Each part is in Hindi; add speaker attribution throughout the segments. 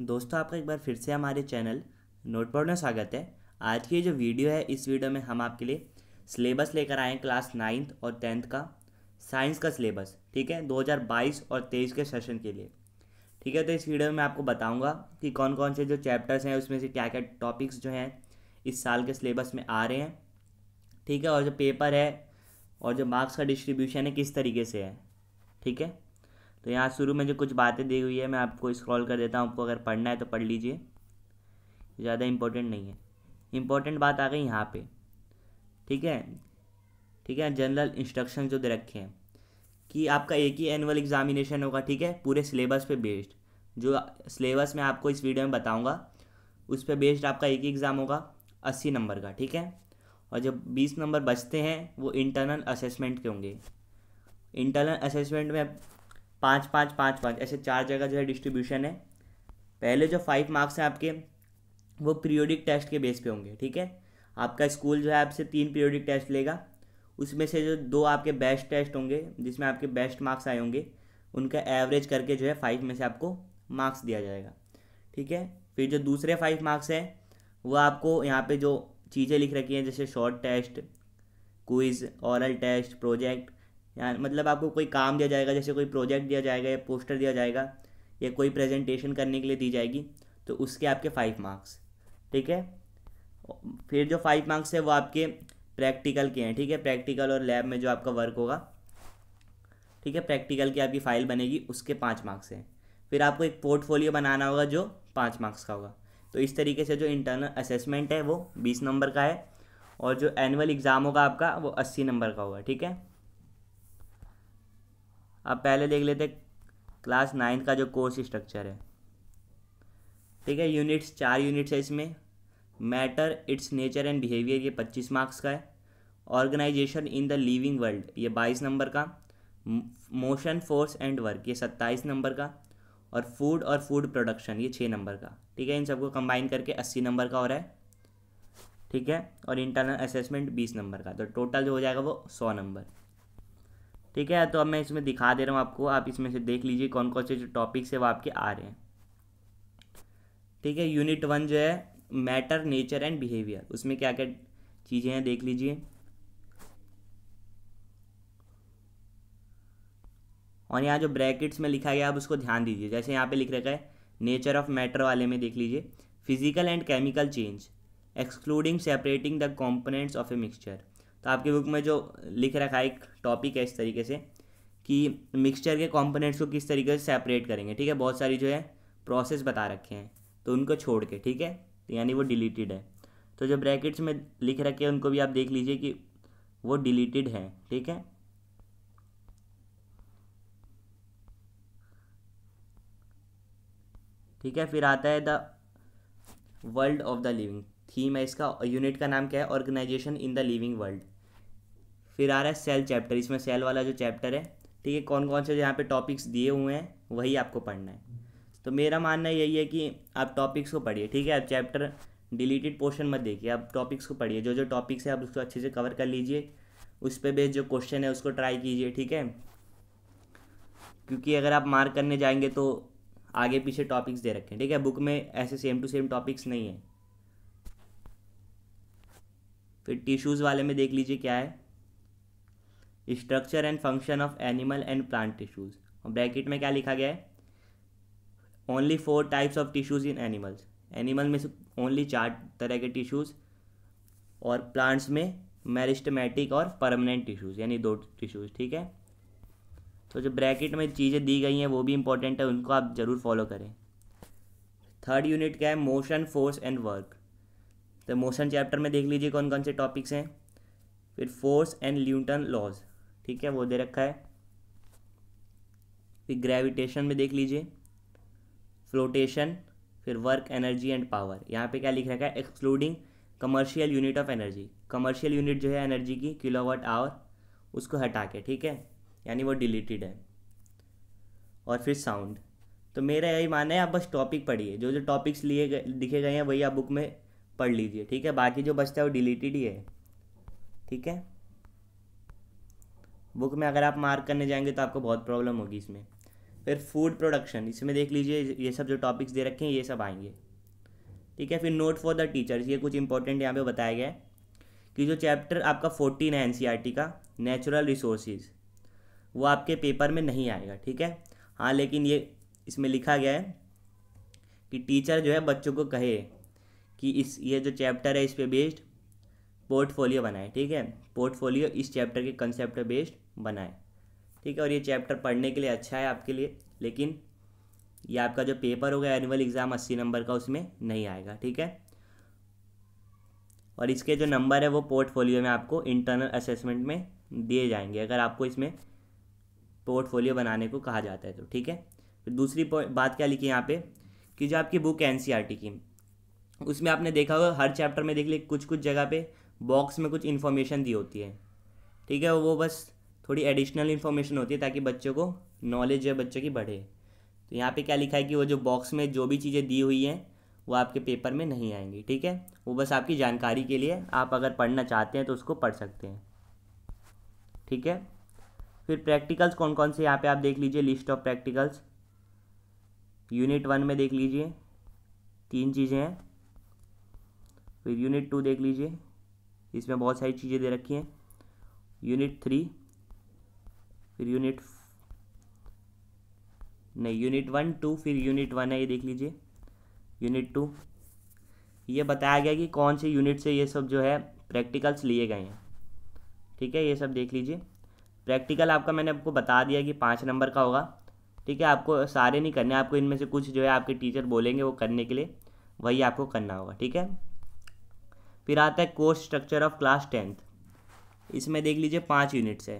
Speaker 1: दोस्तों आपका एक बार फिर से हमारे चैनल नोटबोर्ड में स्वागत है आज की जो वीडियो है इस वीडियो में हम आपके लिए सिलेबस लेकर आए हैं क्लास नाइन्थ और टेंथ का साइंस का सिलेबस ठीक है 2022 और 23 के सेशन के लिए ठीक है तो इस वीडियो में मैं आपको बताऊंगा कि कौन कौन से जो चैप्टर्स हैं उसमें से क्या क्या टॉपिक्स जो हैं इस साल के सिलेबस में आ रहे हैं ठीक है और जो पेपर है और जो मार्क्स का डिस्ट्रीब्यूशन है किस तरीके से है ठीक है तो यहाँ शुरू में जो कुछ बातें दी हुई है मैं आपको स्क्रॉल कर देता हूँ आपको अगर पढ़ना है तो पढ़ लीजिए ज़्यादा इम्पोर्टेंट नहीं है इम्पोर्टेंट बात आ गई यहाँ पे ठीक है ठीक है जनरल इंस्ट्रक्शन जो दे रखे हैं कि आपका एक ही एनुअल एग्जामिनेशन होगा ठीक है पूरे सिलेबस पे बेस्ड जो सिलेबस में आपको इस वीडियो में बताऊंगा उस पर बेस्ड आपका एक ही एग्ज़ाम होगा अस्सी नंबर का ठीक है और जब बीस नंबर बचते हैं वो इंटरनल असेसमेंट के होंगे इंटरनल असेसमेंट में पाँच पाँच पाँच पाँच ऐसे चार जगह जो है डिस्ट्रीब्यूशन है पहले जो फाइव मार्क्स हैं आपके वो पीरियोडिक टेस्ट के बेस पे होंगे ठीक है आपका स्कूल जो है आपसे तीन पीरियोडिक टेस्ट लेगा उसमें से जो दो आपके बेस्ट टेस्ट होंगे जिसमें आपके बेस्ट मार्क्स आए होंगे उनका एवरेज करके जो है फाइव में से आपको मार्क्स दिया जाएगा ठीक है फिर जो दूसरे फाइव मार्क्स हैं वह आपको यहाँ पे जो चीज़ें लिख रखी हैं जैसे short test quiz oral test project यहाँ मतलब आपको कोई काम दिया जाएगा जैसे कोई प्रोजेक्ट दिया जाएगा या पोस्टर दिया जाएगा या कोई प्रेजेंटेशन करने के लिए दी जाएगी तो उसके आपके फाइव मार्क्स ठीक है फिर जो फाइव मार्क्स है वो आपके प्रैक्टिकल के हैं ठीक है प्रैक्टिकल और लैब में जो आपका वर्क होगा ठीक है प्रैक्टिकल की आपकी फ़ाइल बनेगी उसके पाँच मार्क्स हैं फिर आपको एक पोर्टफोलियो बनाना होगा जो पाँच मार्क्स का होगा तो इस तरीके से जो इंटरनल असेसमेंट है वो बीस नंबर का है और जो एनुअल एग्ज़ाम होगा आपका वो अस्सी नंबर का होगा ठीक है अब पहले देख लेते क्लास नाइन्थ का जो कोर्स स्ट्रक्चर है ठीक है यूनिट्स चार यूनिट्स है इसमें matter its nature and behaviour ये पच्चीस मार्क्स का है organisation in the living world ये बाईस नंबर का मोशन फोर्स एंड वर्क ये सत्ताईस नंबर का और फूड और फूड प्रोडक्शन ये छः नंबर का ठीक है इन सबको कंबाइन करके अस्सी नंबर का हो रहा है ठीक है और इंटरनल असेसमेंट बीस नंबर का तो टोटल जो हो जाएगा वो सौ नंबर ठीक है तो अब मैं इसमें दिखा दे रहा हूँ आपको आप इसमें से देख लीजिए कौन कौन से जो टॉपिक्स है वो आपके आ रहे हैं ठीक है यूनिट वन जो है मैटर नेचर एंड बिहेवियर उसमें क्या क्या चीज़ें हैं देख लीजिए और यहाँ जो ब्रैकेट्स में लिखा गया आप उसको ध्यान दीजिए जैसे यहाँ पे लिख रखा है नेचर ऑफ मैटर वाले में देख लीजिए physical and chemical change excluding separating the components of a mixture तो आपकी बुक में जो लिख रखा है एक टॉपिक है इस तरीके से कि मिक्सचर के कंपोनेंट्स को किस तरीके से सेपरेट करेंगे ठीक है बहुत सारी जो है प्रोसेस बता रखे हैं तो उनको छोड़ के ठीक है तो यानी वो डिलीटेड है तो जो ब्रैकेट्स में लिख रखे हैं उनको भी आप देख लीजिए कि वो डिलीटेड है ठीक है ठीक है फिर आता है the world of the living theme है इसका यूनिट का नाम क्या है organisation in the living world फिर आ रहा है सेल चैप्टर इसमें सेल वाला जो चैप्टर है ठीक है कौन कौन से यहाँ पे टॉपिक्स दिए हुए हैं वही आपको पढ़ना है तो मेरा मानना यही है कि आप टॉपिक्स को पढ़िए ठीक है आप चैप्टर डिलीटेड पोर्शन मत देखिए आप टॉपिक्स को पढ़िए जो जो टॉपिक्स है आप उसको अच्छे से कवर कर लीजिए उस पर बेस्ड जो क्वेश्चन है उसको ट्राई कीजिए ठीक है क्योंकि अगर आप मार्क करने जाएंगे तो आगे पीछे टॉपिक्स दे रखें ठीक है बुक में ऐसे सेम टू सेम टॉपिक्स नहीं है फिर टिश्यूज़ वाले में देख लीजिए क्या है structure and function of animal and plant tissues और ब्रैकेट में क्या लिखा गया है only four types of tissues in animals animal में से ओनली चार तरह के टिश्यूज़ और प्लांट्स में मैरिस्टमेटिक और परमानेंट टिश्यूज़ यानी दो टिश्यूज़ ठीक है तो जो ब्रैकेट में चीज़ें दी गई हैं वो भी इंपॉर्टेंट है उनको आप ज़रूर फॉलो करें थर्ड यूनिट क्या है मोशन फोर्स एंड वर्क तो मोशन चैप्टर में देख लीजिए कौन कौन से टॉपिक्स हैं फिर फोर्स एंड ल्यूटन लॉज ठीक है वो दे रखा है फिर ग्रेविटेशन में देख लीजिए फ्लोटेशन फिर वर्क एनर्जी एंड पावर यहाँ पे क्या लिख रखा है excluding commercial unit of energy commercial unit जो है एनर्जी की किलोवाट आवर उसको हटा के ठीक है यानी वो डिलीटेड है और फिर साउंड तो मेरा यही मानना है आप बस टॉपिक पढ़िए जो जो टॉपिक्स लिए गए लिखे गए हैं वही आप बुक में पढ़ लीजिए ठीक है बाकी जो बचता है वो डिलीटेड ही है ठीक है बुक में अगर आप मार्क करने जाएंगे तो आपको बहुत प्रॉब्लम होगी इसमें फिर फूड प्रोडक्शन इसमें देख लीजिए ये सब जो टॉपिक्स दे रखे हैं ये सब आएंगे ठीक है फिर नोट फॉर द टीचर्स ये कुछ इंपॉर्टेंट यहाँ पे बताया गया है कि जो चैप्टर आपका फोर्टीन है एन e का नेचुरल रिसोर्सेज वो आपके पेपर में नहीं आएगा ठीक है हाँ लेकिन ये इसमें लिखा गया है कि टीचर जो है बच्चों को कहे कि इस ये जो चैप्टर है इस पर बेस्ड पोर्टफोलियो बनाए ठीक है पोर्टफोलियो इस चैप्टर के कंसेप्ट बेस्ड बनाए ठीक है और ये चैप्टर पढ़ने के लिए अच्छा है आपके लिए लेकिन ये आपका जो पेपर होगा एनुअल एग्ज़ाम अस्सी नंबर का उसमें नहीं आएगा ठीक है और इसके जो नंबर है वो पोर्टफोलियो में आपको इंटरनल असेसमेंट में दिए जाएंगे अगर आपको इसमें पोर्टफोलियो बनाने को कहा जाता है तो ठीक है फिर दूसरी बात क्या लिखी यहाँ पे कि जो आपकी बुक एन e की उसमें आपने देखा होगा हर चैप्टर में देख ली कुछ कुछ जगह पे बॉक्स में कुछ इन्फॉर्मेशन दी होती है ठीक है वो बस थोड़ी एडिशनल इन्फॉर्मेशन होती है ताकि बच्चों को नॉलेज जो है बच्चों की बढ़े तो यहाँ पे क्या लिखा है कि वो जो बॉक्स में जो भी चीज़ें दी हुई हैं वो आपके पेपर में नहीं आएंगी ठीक है वो बस आपकी जानकारी के लिए आप अगर पढ़ना चाहते हैं तो उसको पढ़ सकते हैं ठीक है फिर प्रैक्टिकल्स कौन कौन से यहाँ पे आप देख लीजिए list of practicals unit one में देख लीजिए तीन चीज़ें हैं फिर यूनिट टू देख लीजिए इसमें बहुत सारी चीज़ें दे रखी हैं यूनिट थ्री फिर यूनिट नहीं यूनिट वन टू फिर यूनिट वन है ये देख लीजिए यूनिट टू ये बताया गया कि कौन से यूनिट से ये सब जो है प्रैक्टिकल्स लिए गए हैं ठीक है ये सब देख लीजिए प्रैक्टिकल आपका मैंने आपको बता दिया कि पाँच नंबर का होगा ठीक है आपको सारे नहीं करने आपको इनमें से कुछ जो है आपके टीचर बोलेंगे वो करने के लिए वही आपको करना होगा ठीक है फिर आता है course structure of class tenth इसमें देख लीजिए पाँच यूनिट्स है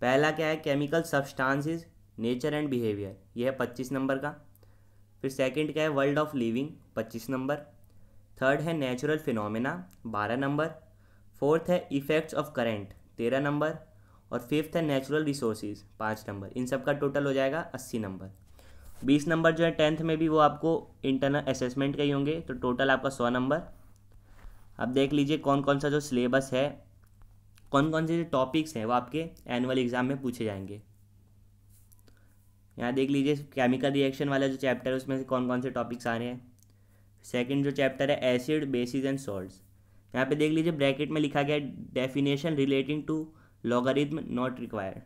Speaker 1: पहला क्या है chemical substances nature and behaviour यह है पच्चीस नंबर का फिर सेकंड क्या है वर्ल्ड ऑफ लिविंग पच्चीस नंबर थर्ड है नेचुरल फिनोमेना बारह नंबर फोर्थ है इफ़ेक्ट्स ऑफ करेंट तेरह नंबर और फिफ्थ है नेचुरल रिसोर्सेज पाँच नंबर इन सब का टोटल हो जाएगा अस्सी नंबर बीस नंबर जो है टेंथ में भी वो आपको इंटरनल असेसमेंट के ही होंगे तो टोटल आपका सौ नंबर अब देख लीजिए कौन कौन सा जो सिलेबस है कौन कौन से जो टॉपिक्स हैं वो आपके एनुअल एग्ज़ाम में पूछे जाएंगे यहाँ देख लीजिए केमिकल रिएक्शन वाला जो चैप्टर है उसमें से कौन कौन से टॉपिक्स आ रहे हैं सेकंड जो चैप्टर है एसिड बेसिस एंड सॉल्ट्स यहाँ पे देख लीजिए ब्रैकेट में लिखा गया है definition relating to logarithm not required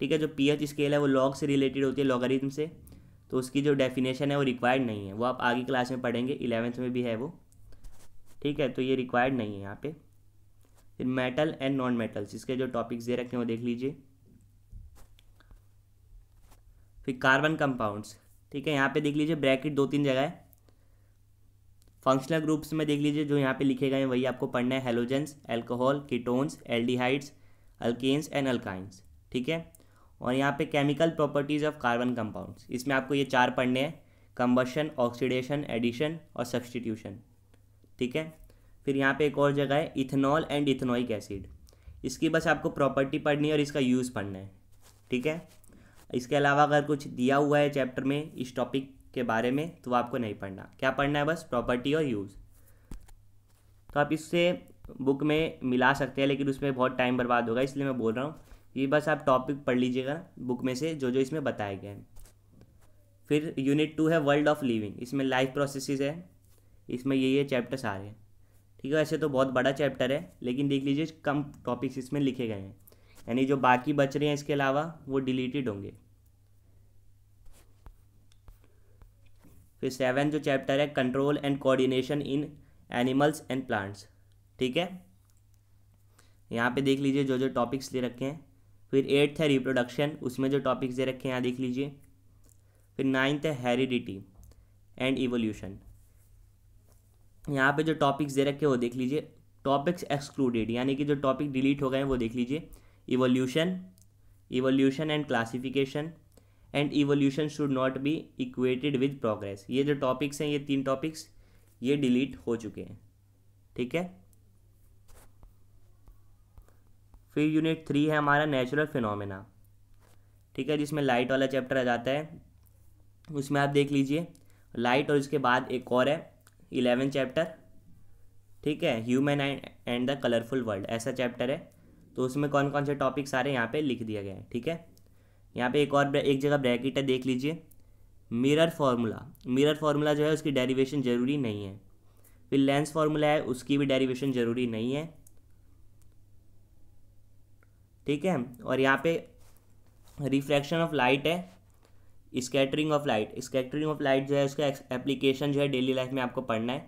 Speaker 1: ठीक है जो पीएच स्केल है वो लॉग से रिलेटेड होती है लॉगरिथम से तो उसकी जो डेफिनेशन है वो रिक्वायर्ड नहीं है वो आप आगे क्लास में पढ़ेंगे इलेवेंथ में भी है वो ठीक है तो ये रिक्वायर्ड नहीं है यहाँ पे फिर मेटल एंड नॉन मेटल्स इसके जो टॉपिक्स दे रखे हैं वो देख लीजिए फिर कार्बन कंपाउंड्स ठीक है यहाँ पे देख लीजिए ब्रैकेट दो तीन जगह है फंक्शनल ग्रुप्स में देख लीजिए जो यहाँ पे लिखे गए हैं वही आपको पढ़ना है halogens alcohol ketones aldehydes alkanes and alkynes ठीक है और यहाँ पे chemical properties of carbon compounds इसमें आपको ये चार पढ़ने हैं कंबशन ऑक्सीडेशन एडिशन और सब्सटीट्यूशन ठीक है फिर यहाँ पे एक और जगह है इथेनॉल एंड इथेनोइक एसिड इसकी बस आपको प्रॉपर्टी पढ़नी है और इसका यूज़ पढ़ना है ठीक है इसके अलावा अगर कुछ दिया हुआ है चैप्टर में इस टॉपिक के बारे में तो आपको नहीं पढ़ना क्या पढ़ना है बस प्रॉपर्टी और यूज़ तो आप इससे बुक में मिला सकते हैं लेकिन उसमें बहुत टाइम बर्बाद होगा इसलिए मैं बोल रहा हूँ ये बस आप टॉपिक पढ़ लीजिएगा बुक में से जो जो इसमें बताए गए हैं फिर यूनिट टू है वर्ल्ड ऑफ लिविंग इसमें लाइफ प्रोसेसेस है इसमें ये ये चैप्टर्स आ रहे हैं ठीक है वैसे तो बहुत बड़ा चैप्टर है लेकिन देख लीजिए कम टॉपिक्स इसमें लिखे गए हैं यानी जो बाकी बच रहे हैं इसके अलावा वो डिलीटेड होंगे फिर सेवन जो चैप्टर है control and coordination in animals and plants ठीक है यहाँ पे देख लीजिए जो जो टॉपिक्स दे रखे हैं फिर एट्थ है रिप्रोडक्शन उसमें जो टॉपिक्स दे रखे हैं यहाँ देख लीजिए फिर नाइन्थ है हेरिडिटी एंड इवोल्यूशन यहाँ पे जो टॉपिक्स दे रखे वो देख लीजिए टॉपिक्स एक्सक्लूडेड यानी कि जो टॉपिक डिलीट हो गए हैं वो देख लीजिए evolution evolution and classification and evolution should not be equated with progress ये जो टॉपिक्स हैं ये तीन टॉपिक्स ये डिलीट हो चुके हैं ठीक है फिर यूनिट थ्री है हमारा नेचुरल फिनोमेना ठीक है जिसमें लाइट वाला चैप्टर आ जाता है उसमें आप देख लीजिए लाइट और इसके बाद एक और है इलेवन चैप्टर ठीक है human and the colourful world ऐसा चैप्टर है तो उसमें कौन कौन से टॉपिक सारे यहाँ पे लिख दिया गया है ठीक है यहाँ पे एक और एक जगह ब्रैकेट है देख लीजिए मिरर फार्मूला मिरर फार्मूला जो है उसकी डेरिवेशन ज़रूरी नहीं है फिर लेंस फार्मूला है उसकी भी डेरिवेशन ज़रूरी नहीं है ठीक है और यहाँ पे रिफ्रैक्शन ऑफ लाइट है scattering of light scattering of light जो है उसका एप्लीकेशन जो है डेली लाइफ में आपको पढ़ना है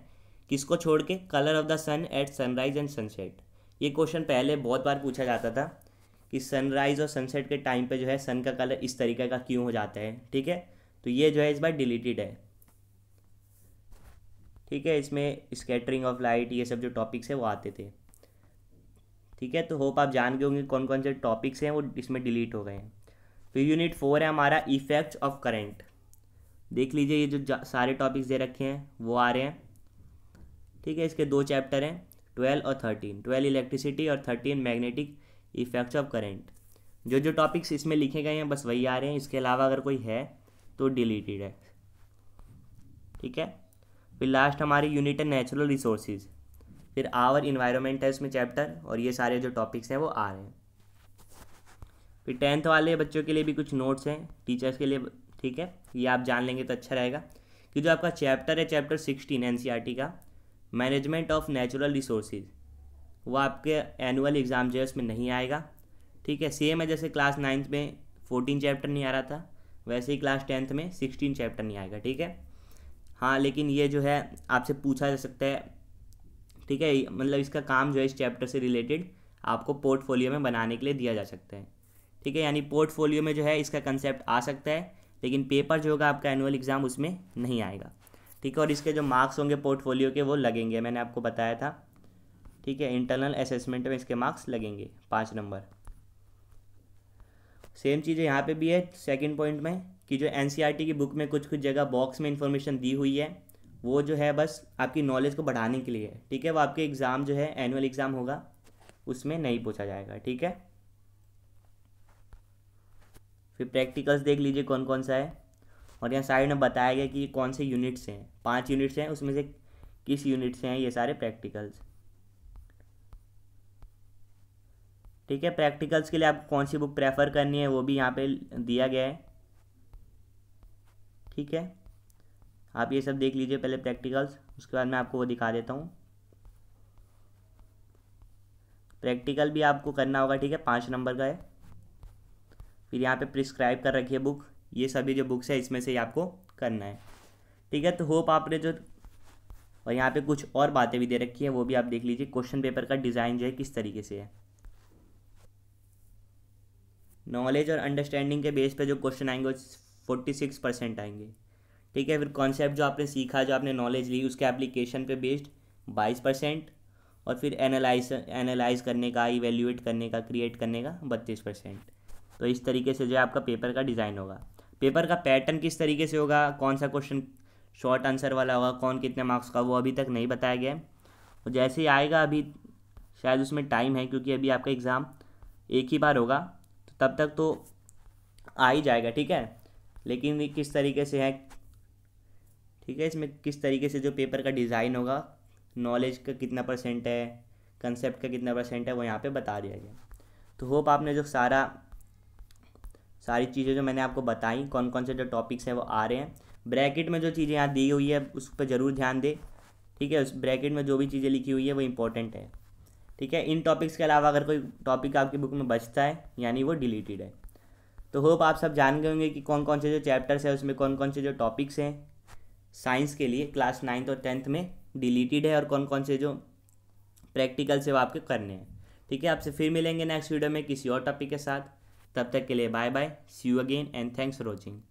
Speaker 1: किसको छोड़ के colour of the sun at sunrise and sunset ये क्वेश्चन पहले बहुत बार पूछा जाता था कि सनराइज़ और सनसेट के टाइम पे जो है सन का कलर इस तरीके का क्यों हो जाता है ठीक है तो ये जो है इस बार डिलीटेड है ठीक है इसमें स्कैटरिंग ऑफ लाइट ये सब जो टॉपिक्स है वो आते थे ठीक है तो होप आप जान गए होंगे कौन कौन से टॉपिक्स हैं वो इसमें डिलीट हो गए हैं तो यूनिट फोर है हमारा इफेक्ट्स ऑफ करेंट देख लीजिए ये जो सारे टॉपिक्स दे रखे हैं वो आ रहे हैं ठीक है इसके दो चैप्टर हैं ट्वेल्व और थर्टीन ट्वेल्व इलेक्ट्रिसिटी और thirteen magnetic effects of current जो जो टॉपिक्स इसमें लिखे गए हैं बस वही आ रहे हैं इसके अलावा अगर कोई है तो डिलीटेड है ठीक है फिर लास्ट हमारी यूनिट है नेचुरल रिसोर्सेज फिर आवर इन्वायरमेंट है इसमें चैप्टर और ये सारे जो टॉपिक्स हैं वो आ रहे हैं फिर टेंथ वाले बच्चों के लिए भी कुछ नोट्स हैं टीचर्स के लिए ठीक है ये आप जान लेंगे तो अच्छा रहेगा कि जो आपका चैप्टर है चैप्टर सिक्सटीन एन का मैनेजमेंट ऑफ नेचुरल रिसोर्सेज वो आपके एनुअल एग्ज़ाम जो है उसमें नहीं आएगा ठीक है सेम है जैसे क्लास नाइन्थ में फोर्टीन चैप्टर नहीं आ रहा था वैसे ही क्लास टेंथ में सिक्सटीन चैप्टर नहीं आएगा ठीक है हाँ लेकिन ये जो है आपसे पूछा जा सकता है ठीक है मतलब इसका काम जो है इस चैप्टर से रिलेटेड आपको पोर्टफोलियो में बनाने के लिए दिया जा सकता है ठीक है यानी पोर्टफोलियो में जो है इसका कंसेप्ट आ सकता है लेकिन पेपर जो होगा आपका एनुअल एग्ज़ाम उसमें नहीं आएगा ठीक है और इसके जो मार्क्स होंगे पोर्टफोलियो के वो लगेंगे मैंने आपको बताया था ठीक है इंटरनल असेसमेंट में इसके मार्क्स लगेंगे पाँच नंबर सेम चीज़ यहाँ पे भी है सेकंड पॉइंट में कि जो एन e की बुक में कुछ कुछ जगह बॉक्स में इन्फॉर्मेशन दी हुई है वो जो है बस आपकी नॉलेज को बढ़ाने के लिए है ठीक है वो आपके एग्ज़ाम जो है एनुअल एग्ज़ाम होगा उसमें नहीं पूछा जाएगा ठीक है फिर प्रैक्टिकल्स देख लीजिए कौन कौन सा है और यहाँ साइड में बताया गया कि कौन से यूनिट्स हैं पाँच यूनिट्स हैं उसमें से किस यूनिट से हैं ये सारे प्रैक्टिकल्स ठीक है प्रैक्टिकल्स के लिए आपको कौन सी बुक प्रेफर करनी है वो भी यहाँ पे दिया गया है ठीक है आप ये सब देख लीजिए पहले प्रैक्टिकल्स उसके बाद मैं आपको वो दिखा देता हूँ प्रैक्टिकल भी आपको करना होगा ठीक है पाँच नंबर का है फिर यहाँ पे प्रिस्क्राइब कर रखी है बुक ये सभी जो बुक्स है इसमें से ही आपको करना है ठीक है तो होप आपने जो और यहाँ पे कुछ और बातें भी दे रखी है वो भी आप देख लीजिए क्वेश्चन पेपर का डिज़ाइन जो है किस तरीके से है नॉलेज और अंडरस्टैंडिंग के बेस पर जो क्वेश्चन आएंगे फोर्टी सिक्स परसेंट आएंगे ठीक है फिर कॉन्सेप्ट जो आपने सीखा जो आपने नॉलेज ली उसके एप्लीकेशन पे बेस्ड बाईस परसेंट और फिर एनालाइज एनालाइज करने का इवेल्यूएट करने का क्रिएट करने का बत्तीस परसेंट तो इस तरीके से जो है आपका पेपर का डिज़ाइन होगा पेपर का पैटर्न किस तरीके से होगा कौन सा क्वेश्चन शॉर्ट आंसर वाला होगा कौन कितने मार्क्स का वो अभी तक नहीं बताया गया है और तो जैसे ही आएगा अभी शायद उसमें टाइम है क्योंकि अभी आपका एग्ज़ाम एक ही बार होगा तो तब तक तो आ ही जाएगा ठीक है लेकिन किस तरीके से है ठीक है इसमें किस तरीके से जो पेपर का डिज़ाइन होगा नॉलेज का कितना परसेंट है कंसेप्ट का कितना परसेंट है वो यहाँ पे बता दिया गया तो होप आपने जो सारा सारी चीज़ें जो मैंने आपको बताई कौन कौन से जो टॉपिक्स हैं वो आ रहे हैं ब्रैकेट में जो चीज़ें यहाँ दी हुई है उस पर ज़रूर ध्यान दें ठीक है उस ब्रैकेट में जो भी चीज़ें लिखी हुई है वो इंपॉर्टेंट है ठीक है इन टॉपिक्स के अलावा अगर कोई टॉपिक आपकी बुक में बचता है यानी वो डिलीटेड है तो होप आप सब जान गए होंगे कि कौन कौन से जो चैप्टर्स हैं उसमें कौन कौन से जो टॉपिक्स हैं साइंस के लिए क्लास नाइन्थ और टेंथ में डिलीटेड है और कौन कौन से जो प्रैक्टिकल से वो आपके करने हैं ठीक है आपसे फिर मिलेंगे नेक्स्ट वीडियो में किसी और टॉपिक के साथ तब तक के लिए bye bye see you again and thanks for watching